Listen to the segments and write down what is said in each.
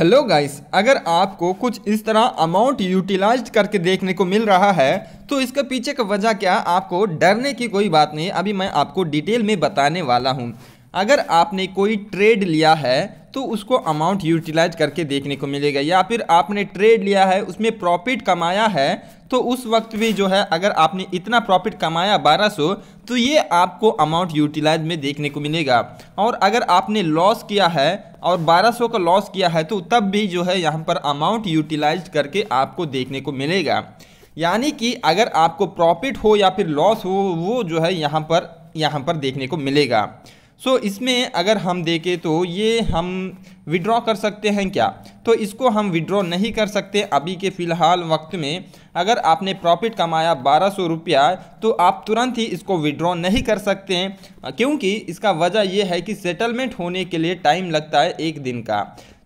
hello guys अगर आपको कुछ इस तरह अमाउंट यूटिलाइज करके देखने को मिल रहा है तो इसके पीछे का वजह क्या आपको डरने की कोई बात नहीं अभी मैं आपको डिटेल में बताने वाला हूं अगर आपने कोई ट्रेड लिया है तो उसको अमाउंट यूटिलाइज करके देखने को मिलेगा या फिर आपने ट्रेड लिया है उसमें प्रॉफिट कमाया है तो उस वक्त भी जो है अगर आपने इतना प्रॉफिट कमाया 1200 तो ये आपको अमाउंट यूटिलाइज में देखने को मिलेगा और अगर आपने लॉस किया है और 1200 का लॉस किया है तो तब भी जो है यहाँ पर अमाउंट यूटिलाइज करके आपको देखने को मिलेगा यानी कि अगर आपको प्रॉफिट हो या फिर लॉस हो वो जो है यहाँ पर यहाँ पर देखने को मिलेगा सो so, इसमें अगर हम देखें तो ये हम विड्रॉ कर सकते हैं क्या तो इसको हम विड्रॉ नहीं कर सकते अभी के फ़िलहाल वक्त में अगर आपने प्रॉफिट कमाया बारह सौ रुपया तो आप तुरंत ही इसको विड्रॉ नहीं कर सकते हैं क्योंकि इसका वजह यह है कि सेटलमेंट होने के लिए टाइम लगता है एक दिन का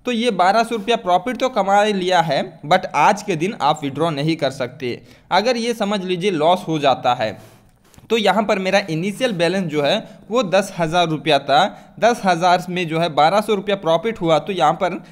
तो ये बारह सौ रुपया प्रॉफिट तो कमा लिया है बट आज के दिन आप विड्रॉ नहीं कर सकते अगर ये समझ लीजिए लॉस हो जाता है तो यहाँ पर मेरा इनिशियल बैलेंस जो है वो दस हज़ार रुपया था दस हज़ार में जो है बारह सौ रुपया प्रॉफिट हुआ तो यहाँ पर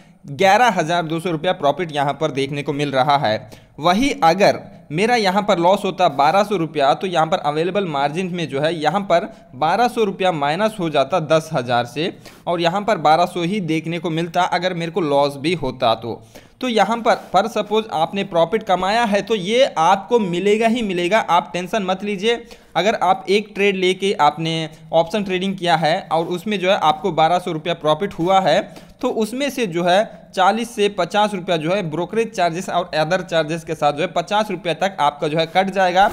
ग्यारह हज़ार दो सौ रुपया प्रॉफिट यहाँ पर देखने को मिल रहा है वही अगर मेरा यहाँ पर लॉस होता बारह सौ रुपया तो यहाँ पर अवेलेबल मार्जिन में जो है यहाँ पर बारह सौ रुपया माइनस हो जाता दस हज़ार से और यहाँ पर बारह सौ ही देखने को मिलता अगर मेरे को लॉस भी होता तो तो यहाँ पर पर सपोज आपने प्रॉफिट कमाया है तो ये आपको मिलेगा ही मिलेगा आप टेंशन मत लीजिए अगर आप एक ट्रेड लेके आपने ऑप्शन ट्रेडिंग किया है और उसमें जो है आपको बारह सौ रुपया प्रॉफिट हुआ है तो उसमें से जो है चालीस से पचास रुपया जो है ब्रोकरेज चार्जेस और अदर चार्जेस के साथ जो है पचास रुपया तक आपका जो है कट जाएगा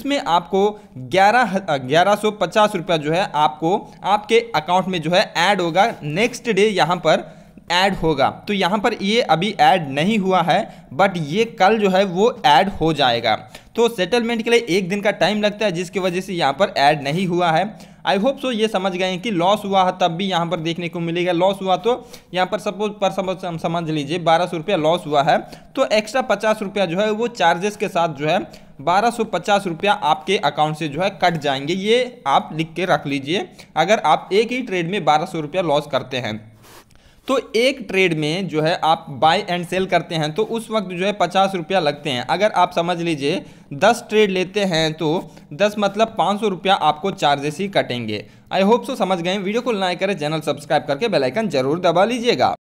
इसमें आपको ग्यारह ग्यारह सौ पचास रुपया जो है आपको आपके अकाउंट में जो है ऐड होगा नेक्स्ट डे यहाँ पर ऐड होगा तो यहाँ पर ये अभी ऐड नहीं हुआ है बट ये कल जो है वो ऐड हो जाएगा तो सेटलमेंट के लिए एक दिन का टाइम लगता है जिसकी वजह से यहाँ पर ऐड नहीं हुआ है आई होप सो ये समझ गए हैं कि लॉस हुआ है तब भी यहाँ पर देखने को मिलेगा लॉस हुआ तो यहाँ पर सपोज पर समझ समझ लीजिए बारह सौ रुपया लॉस हुआ है तो एक्स्ट्रा पचास रुपया जो है वो चार्जेस के साथ जो है बारह सौ पचास रुपया आपके अकाउंट से जो है कट जाएंगे ये आप लिख के रख लीजिए अगर आप एक ही ट्रेड में बारह सौ रुपया लॉस करते हैं तो एक ट्रेड में जो है आप बाय एंड सेल करते हैं तो उस वक्त जो है पचास रुपया लगते हैं अगर आप समझ लीजिए दस ट्रेड लेते हैं तो दस मतलब पाँच सौ रुपया आपको चार्जेस ही कटेंगे आई होप सो समझ गए वीडियो को लाइक करें चैनल सब्सक्राइब करके बेलाइकन जरूर दबा लीजिएगा